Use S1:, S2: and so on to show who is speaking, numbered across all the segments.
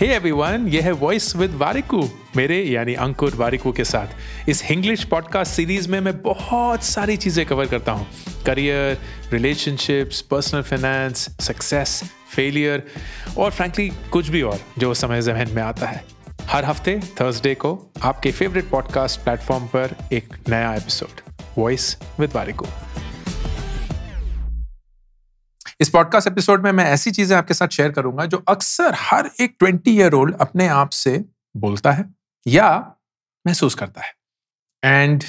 S1: hey everyone ये है voice with Warikoo मेरे यानी अंकुर वारिकू के साथ इस हिंग्लिश पॉडकास्ट सीरीज में मैं बहुत सारी चीज़ें कवर करता हूँ career relationships personal finance success failure और फ्रैंकली कुछ भी और जो समय जहन में आता है हर हफ्ते थर्सडे को आपके फेवरेट पॉडकास्ट प्लेटफॉर्म पर एक नया एपिसोड वॉइस विद वारिकू इस पॉडकास्ट एपिसोड में मैं ऐसी चीजें आपके साथ शेयर करूंगा जो अक्सर हर एक ट्वेंटी ईयर ओल्ड अपने आप से बोलता है या महसूस करता है and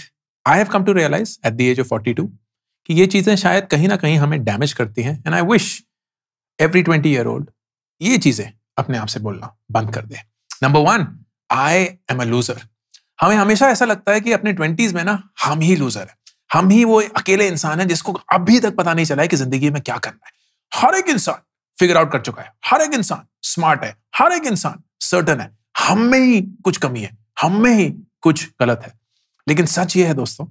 S1: I have come to realise at the age of forty two कि ये चीज़ें शायद कहीं ना कहीं हमें डैमेज करती हैं and I wish every twenty year old ये चीज़ें अपने आप से बोलना बंद कर दे number one I am a loser हमें हमेशा ऐसा लगता है कि अपने ट्वेंटीज़ में ना हम ही लूजर है हम ही वो अकेले इंसान है जिसको अभी तक पता नहीं चला है कि जिंदगी में क्या करना है हर एक इंसान फिगर आउट कर चुका है हर एक इंसान स्मार्ट है हर एक इंसान सर्टन है हम में ही कुछ कमी है हम में ही कुछ गलत है लेकिन सच यह है दोस्तों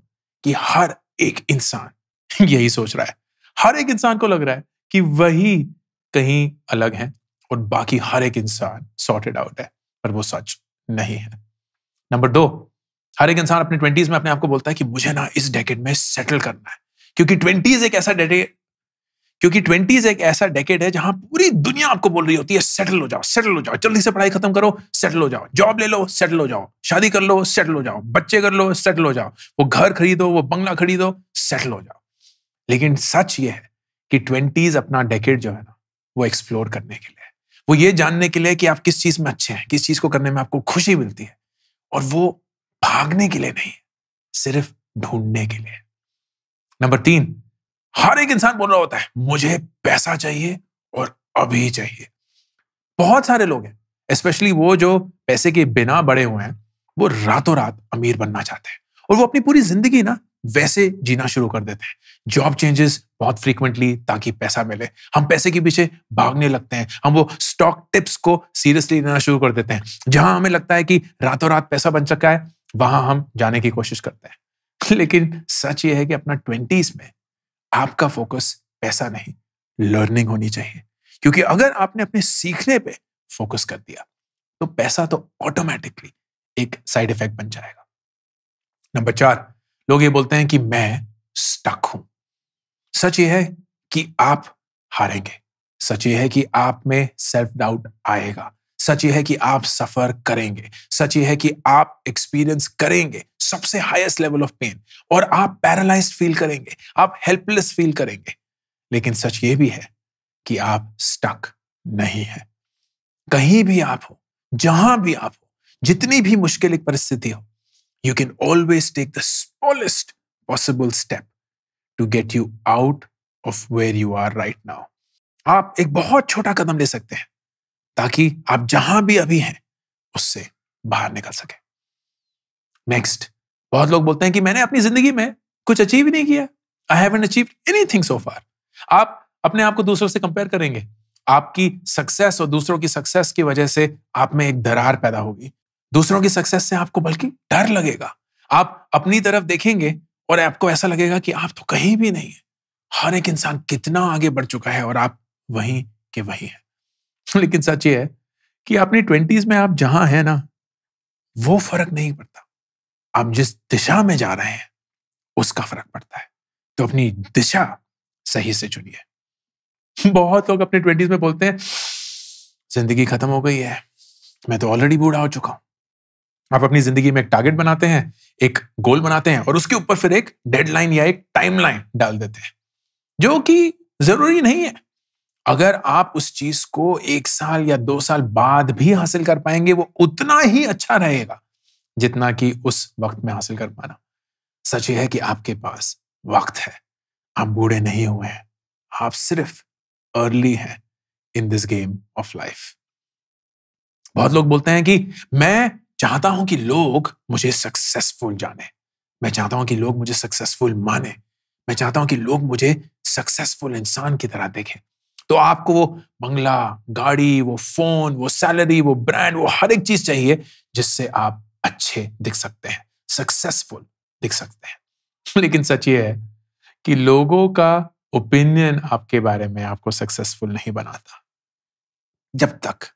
S1: कि हर एक इंसान यही सोच रहा है हर एक इंसान को लग रहा है कि वही कहीं अलग है और बाकी हर एक इंसान सॉर्टेड आउट है पर वो सच नहीं है नंबर दो हर एक इंसान अपने ट्वेंटीज में अपने आप को बोलता है कि मुझे ना इस डेकेड में सेटल करना है क्योंकि ट्वेंटीज एक ऐसा क्योंकि ट्वेंटीज एक ऐसा डेकेड है जहां पूरी दुनिया आपको बोल रही होती है सेटल हो जाओ सेटल हो जाओ जल्दी से पढ़ाई खत्म करो सेटल हो जाओ जॉब ले लो सेटल हो जाओ शादी कर लो सेटल हो जाओ बच्चे कर लो सेटल हो जाओ वो घर खरीदो वो बंगला खरीदो सेटल हो जाओ लेकिन सच ये है कि ट्वेंटीज अपना डेकेड जो है ना वो एक्सप्लोर करने के लिए वो ये जानने के लिए कि आप किस चीज में अच्छे हैं किस चीज को करने में आपको खुशी मिलती है और वो भागने के लिए नहीं सिर्फ ढूंढने के लिए नंबर तीन हर एक इंसान बोल रहा होता है मुझे पैसा चाहिए और अभी चाहिए बहुत सारे लोग हैं स्पेशली वो जो पैसे के बिना बड़े हुए हैं वो रातों रात अमीर बनना चाहते हैं और वो अपनी पूरी जिंदगी ना वैसे जीना शुरू कर देते हैं जॉब चेंजेस बहुत फ्रीक्वेंटली ताकि पैसा मिले हम पैसे के पीछे भागने लगते हैं हम वो स्टॉक टिप्स को सीरियसली लेना शुरू कर देते हैं जहां हमें लगता है कि रातों रात पैसा बन चुका है वहां हम जाने की कोशिश करते हैं लेकिन सच ये है कि अपना ट्वेंटीज में आपका फोकस पैसा नहीं लर्निंग होनी चाहिए क्योंकि अगर आपने अपने सीखने पे फोकस कर दिया तो पैसा तो ऑटोमेटिकली एक साइड इफेक्ट बन जाएगा नंबर चार लोग ये बोलते हैं कि मैं स्टक हूं सच यह है कि आप हारेंगे सच यह है कि आप में सेल्फ डाउट आएगा सच यह है कि आप सफर करेंगे सच यह है कि आप एक्सपीरियंस करेंगे सबसे हाईएस्ट लेवल ऑफ पेन और आप पैरालाइज फील करेंगे आप हेल्पलेस फील करेंगे लेकिन सच यह भी है कि आप स्टक नहीं है कहीं भी आप हो जहां भी आप हो जितनी भी मुश्किल एक परिस्थिति हो you can always take the smallest possible step to get you out of where you are right now आप एक बहुत छोटा कदम ले सकते हैं ताकि आप जहां भी अभी हैं उससे बाहर निकल सके नेक्स्ट बहुत लोग बोलते हैं कि मैंने अपनी जिंदगी में कुछ अचीव ही नहीं किया I haven't achieve anything so far आप अपने आप को दूसरों से कंपेयर करेंगे आपकी सक्सेस और दूसरों की सक्सेस की वजह से आप में एक दरार पैदा होगी दूसरों की सक्सेस से आपको बल्कि डर लगेगा आप अपनी तरफ देखेंगे और आपको ऐसा लगेगा कि आप तो कहीं भी नहीं है हर एक इंसान कितना आगे बढ़ चुका है और आप वहीं के वहीं हैं लेकिन सच ये है कि अपनी ट्वेंटीज में आप जहां हैं ना वो फर्क नहीं पड़ता आप जिस दिशा में जा रहे हैं उसका फर्क पड़ता है तो अपनी दिशा सही से चुनिए बहुत लोग अपने ट्वेंटीज में बोलते हैं जिंदगी खत्म हो गई है मैं तो ऑलरेडी बूढ़ा हो चुका हूं आप अपनी जिंदगी में एक टारगेट बनाते हैं एक गोल बनाते हैं और उसके ऊपर फिर एक डेडलाइन या एक टाइमलाइन डाल देते हैं जो कि जरूरी नहीं है अगर आप उस चीज को एक साल या दो साल बाद भी हासिल कर पाएंगे वो उतना ही अच्छा रहेगा जितना कि उस वक्त में हासिल कर पाना सच यह है कि आपके पास वक्त है आप बूढ़े नहीं हुए हैं आप सिर्फ अर्ली हैं in this game of life बहुत लोग बोलते हैं कि मैं चाहता हूं कि लोग मुझे सक्सेसफुल जाने मैं चाहता हूं कि लोग मुझे सक्सेसफुल माने मैं चाहता हूं कि लोग मुझे सक्सेसफुल इंसान की तरह देखें तो आपको वो बंगला गाड़ी वो फोन वो सैलरी वो ब्रांड वो हर एक चीज चाहिए जिससे आप अच्छे दिख सकते हैं सक्सेसफुल दिख सकते हैं लेकिन सच ये है कि लोगों का ओपिनियन आपके बारे में आपको सक्सेसफुल नहीं बनाता जब तक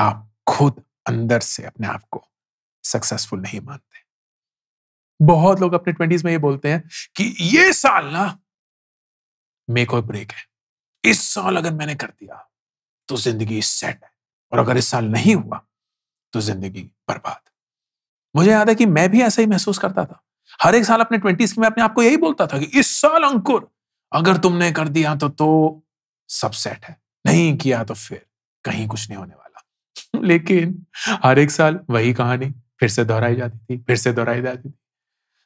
S1: आप खुद अंदर से अपने आप को सक्सेसफुल नहीं मानते बहुत लोग अपने ट्वेंटीज में ये बोलते हैं कि ये साल ना मेक और ब्रेक है इस साल अगर मैंने कर दिया तो जिंदगी सेट है और अगर इस साल नहीं हुआ तो जिंदगी बर्बाद मुझे याद है कि मैं भी ऐसा ही महसूस करता था हर एक साल अपने ट्वेंटीज में अपने आपको यही बोलता था कि इस साल अंकुर अगर तुमने कर दिया तो तो सब सेट है नहीं किया तो फिर कहीं कुछ नहीं होने वाला लेकिन हर एक साल वही कहानी फिर से दोहराई जाती थी फिर से दोहराई जाती थी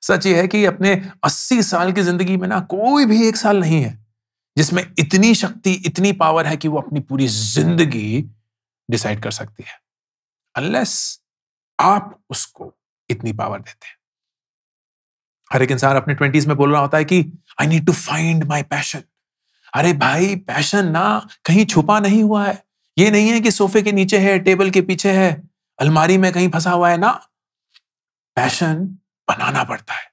S1: सच ये है कि अपने 80 साल की जिंदगी में ना कोई भी एक साल नहीं है जिसमें इतनी शक्ति इतनी पावर है कि वो अपनी पूरी जिंदगी डिसाइड कर सकती है अनलेस आप उसको इतनी पावर देते हैं हर एक इंसान अपने ट्वेंटीज में बोल रहा होता है कि I need to find my passion अरे भाई पैशन ना कहीं छुपा नहीं हुआ है ये नहीं है कि सोफे के नीचे है टेबल के पीछे है अलमारी में कहीं फंसा हुआ है ना पैशन बनाना पड़ता है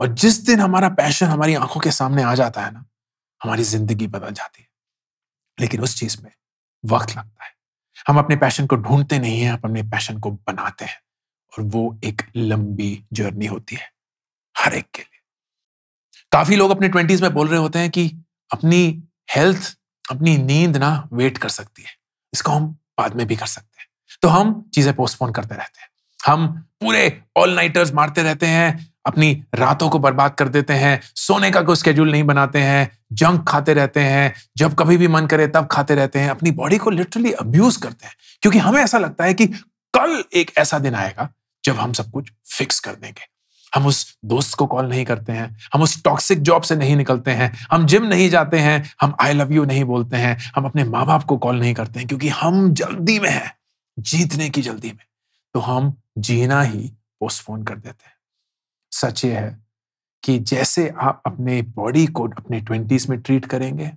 S1: और जिस दिन हमारा पैशन हमारी आंखों के सामने आ जाता है ना हमारी जिंदगी बदल जाती है लेकिन उस चीज में वक्त लगता है हम अपने पैशन को ढूंढते नहीं है हम अपने पैशन को बनाते हैं और वो एक लंबी जर्नी होती है हर एक के लिए काफी लोग अपने ट्वेंटीज में बोल रहे होते हैं कि अपनी हेल्थ अपनी नींद ना वेट कर सकती है इसको हम बाद में भी कर सकते हैं तो हम चीजें पोस्टपोन करते रहते हैं हम पूरे ऑल नाइटर्स मारते रहते हैं अपनी रातों को बर्बाद कर देते हैं सोने का कोई स्केड्यूल नहीं बनाते हैं जंक खाते रहते हैं जब कभी भी मन करे तब खाते रहते हैं अपनी बॉडी को लिटरली अब्यूज करते हैं क्योंकि हमें ऐसा लगता है कि कल एक ऐसा दिन आएगा जब हम सब कुछ फिक्स कर देंगे हम उस दोस्त को कॉल नहीं करते हैं हम उस टॉक्सिक जॉब से नहीं निकलते हैं हम जिम नहीं जाते हैं हम आई लव यू नहीं बोलते हैं हम अपने माँ बाप को कॉल नहीं करते हैं क्योंकि हम जल्दी में हैं जीतने की जल्दी में तो हम जीना ही पोस्टपोन कर देते हैं सच ये है कि जैसे आप अपने बॉडी को अपने ट्वेंटीज में ट्रीट करेंगे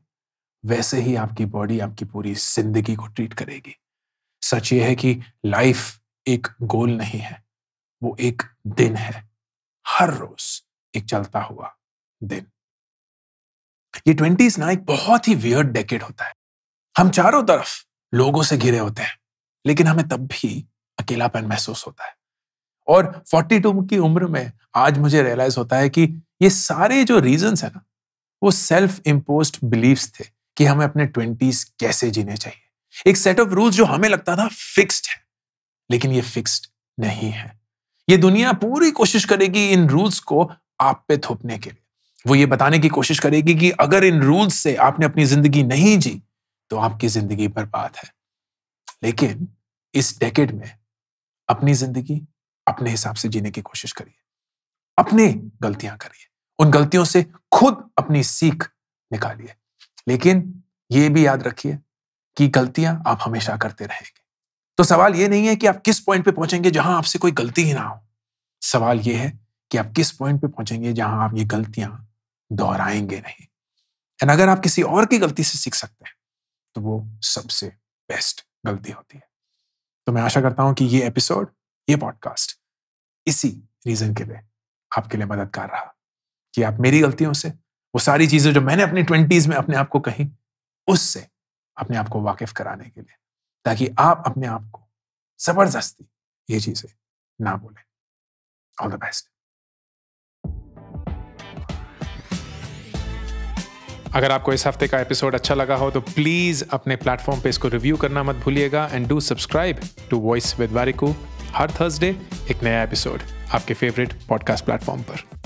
S1: वैसे ही आपकी बॉडी आपकी पूरी जिंदगी को ट्रीट करेगी सच ये है कि लाइफ एक गोल नहीं है वो एक दिन है हर रोज एक चलता हुआ दिन ये ट्वेंटीज ना एक बहुत ही वियर्ड डेकेड होता है हम चारों तरफ लोगों से घिरे होते हैं लेकिन हमें तब भी अकेलापन महसूस होता है और 42 की उम्र में आज मुझे रियलाइज होता है कि ये सारे जो रीजंस है ना वो सेल्फ इम्पोज बिलीव्स थे कि हमें अपने ट्वेंटीज कैसे जीने चाहिए एक सेट ऑफ रूल्स जो हमें लगता था फिक्स्ड है लेकिन ये फिक्स्ड नहीं है ये दुनिया पूरी कोशिश करेगी इन रूल्स को आप पे थोपने के लिए वो ये बताने की कोशिश करेगी कि अगर इन रूल्स से आपने अपनी जिंदगी नहीं जी तो आपकी जिंदगी बर्बाद है लेकिन इस डेकेड में अपनी जिंदगी अपने हिसाब से जीने की कोशिश करिए अपनी गलतियां करिए उन गलतियों से खुद अपनी सीख निकालिए लेकिन ये भी याद रखिए कि गलतियां आप हमेशा करते रहेंगे तो सवाल यह नहीं है कि आप किस पॉइंट पे पहुंचेंगे जहां आपसे कोई गलती ही ना हो सवाल यह है कि आप किस पॉइंट पे पहुंचेंगे जहां आप ये गलतियां दोहराएंगे नहीं एंड अगर आप किसी और की गलती से सीख सकते हैं तो वो सबसे बेस्ट गलती होती है तो मैं आशा करता हूं कि ये एपिसोड ये पॉडकास्ट इसी रीजन के लिए आपके लिए मददगार रहा कि आप मेरी गलतियों से वो सारी चीजें जो मैंने अपनी ट्वेंटीज में अपने आप को कही उससे अपने आप को वाकिफ कराने के लिए ताकि आप अपने आप को जबरदस्ती ये चीजें ना बोले ऑल द बेस्ट अगर आपको इस हफ्ते का एपिसोड अच्छा लगा हो तो प्लीज़ अपने प्लेटफॉर्म पे इसको रिव्यू करना मत भूलिएगा and do subscribe to voice with Warikoo हर थर्सडे एक नया एपिसोड आपके फेवरेट पॉडकास्ट प्लेटफॉर्म पर